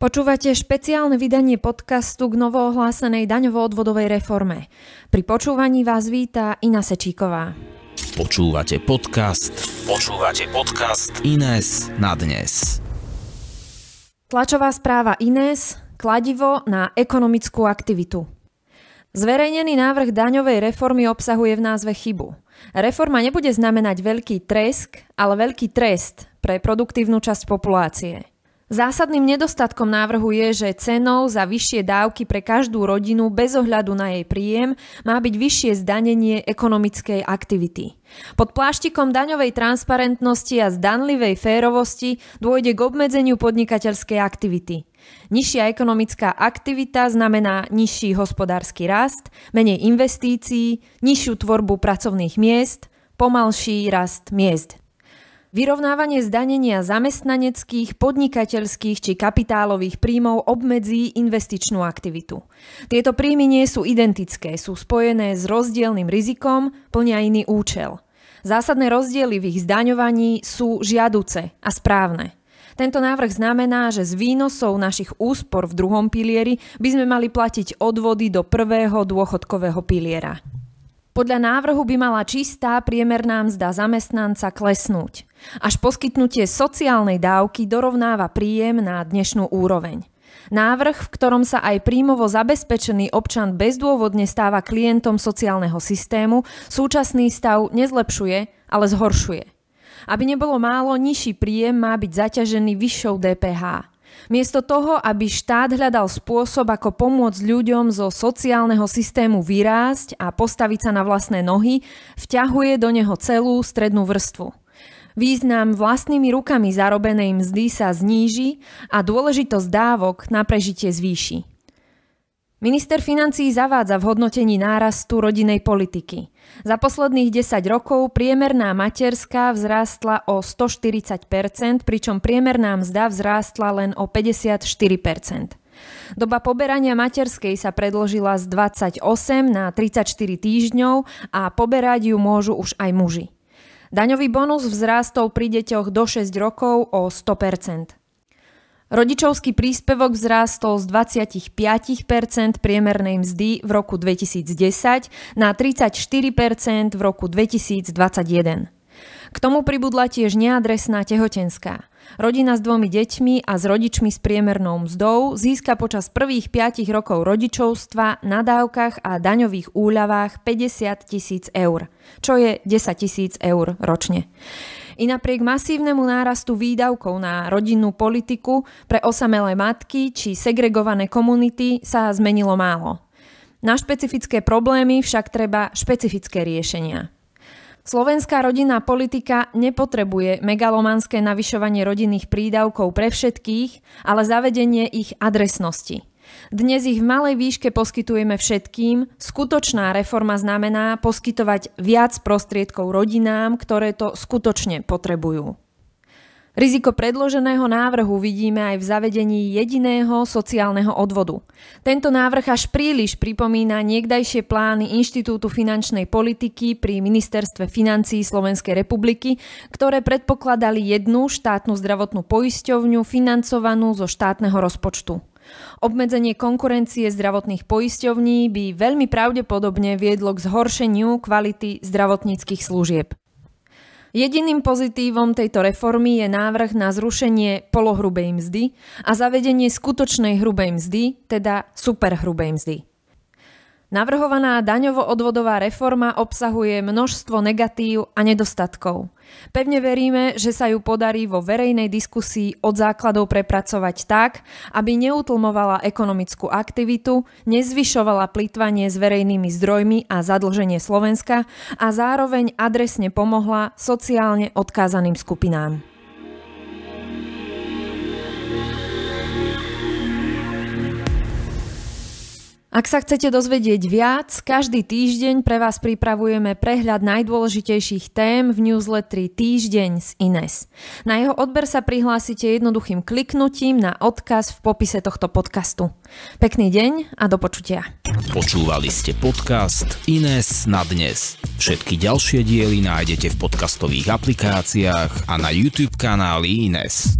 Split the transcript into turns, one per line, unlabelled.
Počúvate špeciálne vydanie podcastu k novoohlásenej daňovo-odvodovej reforme. Pri počúvaní vás víta Ina Sečíková. Počúvate podcast. Počúvate podcast Ines na dnes. Tlačová správa Ines, kladivo na ekonomickú aktivitu. Zverejnený návrh daňovej reformy obsahuje v názve chybu. Reforma nebude znamenať veľký tresk, ale veľký trest pre produktívnu časť populácie – Zásadným nedostatkom návrhu je, že cenou za vyššie dávky pre každú rodinu bez ohľadu na jej príjem má byť vyššie zdanenie ekonomickej aktivity. Pod pláštikom daňovej transparentnosti a zdanlivej férovosti dôjde k obmedzeniu podnikateľskej aktivity. Nižšia ekonomická aktivita znamená nižší hospodársky rast, menej investícií, nižšiu tvorbu pracovných miest, pomalší rast miest. Vyrovnávanie zdanenia zamestnaneckých, podnikateľských či kapitálových príjmov obmedzí investičnú aktivitu. Tieto príjmy nie sú identické, sú spojené s rozdielnym rizikom, plnia iný účel. Zásadné rozdiely v ich zdaňovaní sú žiaduce a správne. Tento návrh znamená, že z výnosov našich úspor v druhom pilieri by sme mali platiť odvody do prvého dôchodkového piliera. Podľa návrhu by mala čistá priemerná mzda zamestnanca klesnúť. Až poskytnutie sociálnej dávky dorovnáva príjem na dnešnú úroveň. Návrh, v ktorom sa aj príjmovo zabezpečený občan bezdôvodne stáva klientom sociálneho systému, súčasný stav nezlepšuje, ale zhoršuje. Aby nebolo málo, nižší príjem má byť zaťažený vyššou DPH. Miesto toho, aby štát hľadal spôsob, ako pomôcť ľuďom zo sociálneho systému vyrásť a postaviť sa na vlastné nohy, vťahuje do neho celú strednú vrstvu. Význam vlastnými rukami zarobenej mzdy sa zníži a dôležitosť dávok na prežitie zvýši. Minister financí zavádza v hodnotení nárastu rodinej politiky. Za posledných 10 rokov priemerná materská vzrástla o 140 pričom priemerná mzda vzrástla len o 54 Doba poberania materskej sa predložila z 28 na 34 týždňov a poberať ju môžu už aj muži. Daňový bonus vzrástol pri deťoch do 6 rokov o 100 Rodičovský príspevok vzrástol z 25 priemernej mzdy v roku 2010 na 34 v roku 2021. K tomu pribudla tiež neadresná tehotenská. Rodina s dvomi deťmi a s rodičmi s priemernou mzdou získa počas prvých 5 rokov rodičovstva na dávkach a daňových úľavách 50 tisíc eur, čo je 10 tisíc eur ročne. I napriek masívnemu nárastu výdavkov na rodinnú politiku pre osamelé matky či segregované komunity sa zmenilo málo. Na špecifické problémy však treba špecifické riešenia. Slovenská rodinná politika nepotrebuje megalomanské navyšovanie rodinných prídavkov pre všetkých, ale zavedenie ich adresnosti. Dnes ich v malej výške poskytujeme všetkým. Skutočná reforma znamená poskytovať viac prostriedkov rodinám, ktoré to skutočne potrebujú. Riziko predloženého návrhu vidíme aj v zavedení jediného sociálneho odvodu. Tento návrh až príliš pripomína niekdajšie plány Inštitútu finančnej politiky pri Ministerstve financí Slovenskej republiky, ktoré predpokladali jednu štátnu zdravotnú poisťovňu financovanú zo štátneho rozpočtu. Obmedzenie konkurencie zdravotných poisťovní by veľmi pravdepodobne viedlo k zhoršeniu kvality zdravotníckých služieb. Jediným pozitívom tejto reformy je návrh na zrušenie polohrubej mzdy a zavedenie skutočnej hrubej mzdy, teda superhrubej mzdy. Navrhovaná daňovo-odvodová reforma obsahuje množstvo negatív a nedostatkov – Pevne veríme, že sa ju podarí vo verejnej diskusii od základov prepracovať tak, aby neutlmovala ekonomickú aktivitu, nezvyšovala plýtvanie s verejnými zdrojmi a zadlženie Slovenska a zároveň adresne pomohla sociálne odkázaným skupinám. Ak sa chcete dozvedieť viac, každý týždeň pre vás pripravujeme prehľad najdôležitejších tém v newsletteri Týždeň z Ines. Na jeho odber sa prihlásite jednoduchým kliknutím na odkaz v popise tohto podcastu. Pekný deň a do počutia. Počúvali ste podcast Ines na dnes. Všetky ďalšie diely nájdete v podcastových aplikáciách a na YouTube kanáli Ines.